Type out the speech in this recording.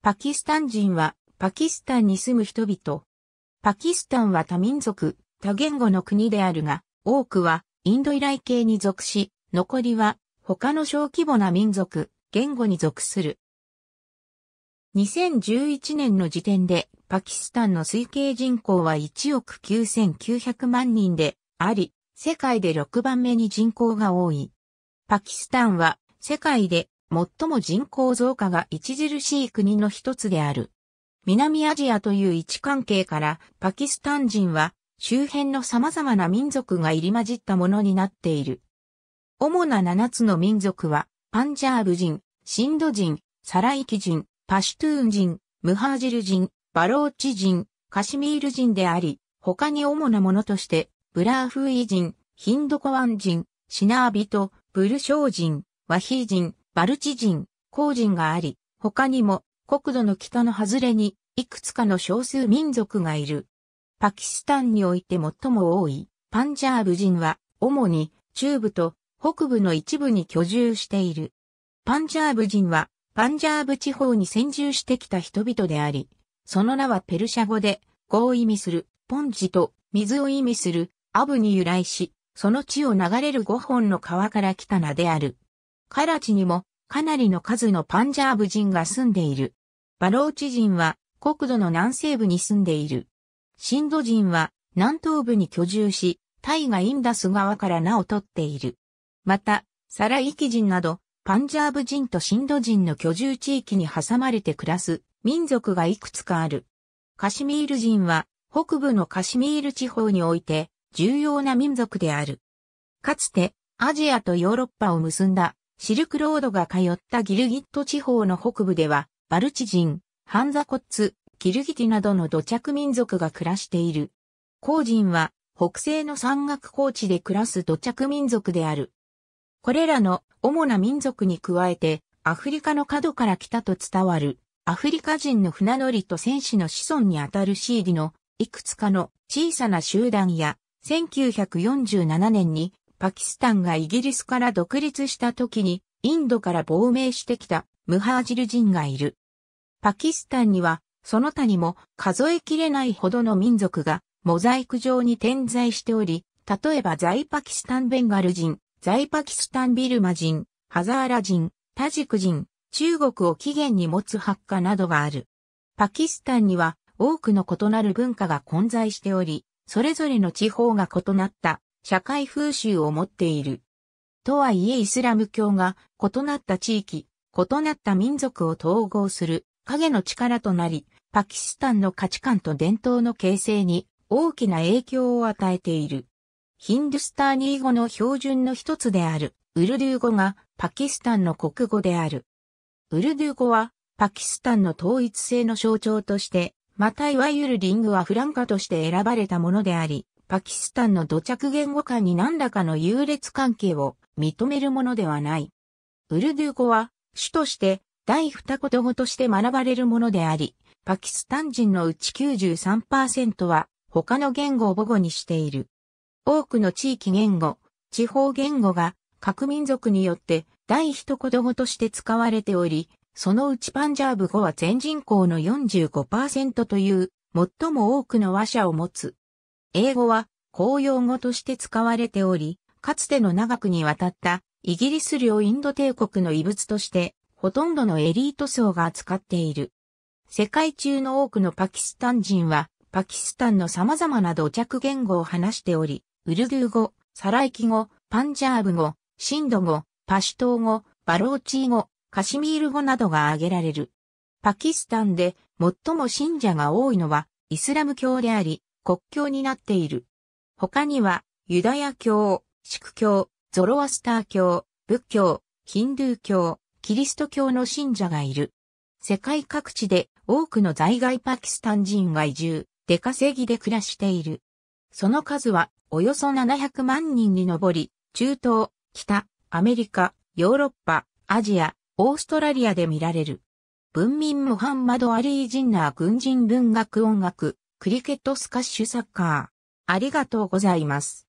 パキスタン人はパキスタンに住む人々。パキスタンは多民族、多言語の国であるが、多くはインド以来系に属し、残りは他の小規模な民族、言語に属する。2011年の時点でパキスタンの推計人口は1億9900万人であり、世界で6番目に人口が多い。パキスタンは世界で最も人口増加が著しい国の一つである。南アジアという位置関係からパキスタン人は周辺の様々な民族が入り混じったものになっている。主な7つの民族はパンジャーブ人、シンド人、サライキ人、パシュトゥーン人、ムハージル人、バローチ人、カシミール人であり、他に主なものとしてブラーフーイ人、ヒンドコワン人、シナービト、ブルショー人、ワヒー人、バルチ人、工人があり、他にも国土の北の外れにいくつかの少数民族がいる。パキスタンにおいて最も多いパンジャーブ人は主に中部と北部の一部に居住している。パンジャーブ人はパンジャーブ地方に先住してきた人々であり、その名はペルシャ語で語を意味するポンジと水を意味するアブに由来し、その地を流れる5本の川から来た名である。カラチにもかなりの数のパンジャーブ人が住んでいる。バローチ人は国土の南西部に住んでいる。シンド人は南東部に居住し、タイがインダス側から名を取っている。また、サライキ人など、パンジャーブ人とシンド人の居住地域に挟まれて暮らす民族がいくつかある。カシミール人は北部のカシミール地方において重要な民族である。かつてアジアとヨーロッパを結んだシルクロードが通ったギルギット地方の北部では、バルチ人、ハンザコッツ、ギルギティなどの土着民族が暮らしている。工人は、北西の山岳高地で暮らす土着民族である。これらの主な民族に加えて、アフリカの角から来たと伝わる、アフリカ人の船乗りと戦士の子孫にあたるシーディの、いくつかの小さな集団や、1947年にパキスタンがイギリスから独立した時に、インドから亡命してきたムハージル人がいる。パキスタンには、その他にも数えきれないほどの民族がモザイク状に点在しており、例えば在パキスタンベンガル人、在パキスタンビルマ人、ハザーラ人、タジク人、中国を起源に持つ発火などがある。パキスタンには多くの異なる文化が混在しており、それぞれの地方が異なった社会風習を持っている。とはいえイスラム教が異なった地域、異なった民族を統合する影の力となり、パキスタンの価値観と伝統の形成に大きな影響を与えている。ヒンドゥスターニー語の標準の一つである、ウルドゥー語がパキスタンの国語である。ウルドゥー語はパキスタンの統一性の象徴として、またいわゆるリングはフランカとして選ばれたものであり、パキスタンの土着言語間に何らかの優劣関係を認めるものではない。ウルドゥー語は、主として第二言語として学ばれるものであり、パキスタン人のうち93%は他の言語を母語にしている。多くの地域言語、地方言語が各民族によって第一言語として使われており、そのうちパンジャーブ語は全人口の45%という最も多くの話者を持つ英語は公用語として使われており、かつての長くにわたったイギリス領インド帝国の遺物としてほとんどのエリート層が使っている。世界中の多くのパキスタン人はパキスタンの様々な土着言語を話しており、ウルドゥー語、サライキ語、パンジャーブ語、シンド語、パシュトー語、バローチー語、カシミール語などが挙げられる。パキスタンで最も信者が多いのはイスラム教であり、国教になっている。他には、ユダヤ教、宿教、ゾロアスター教、仏教、ヒンドゥー教、キリスト教の信者がいる。世界各地で多くの在外パキスタン人が移住、出稼ぎで暮らしている。その数はおよそ700万人に上り、中東、北、アメリカ、ヨーロッパ、アジア、オーストラリアで見られる。文民モハンマド・アリー・ジンナー軍人文学音楽、クリケットスカッシュサッカー。ありがとうございます。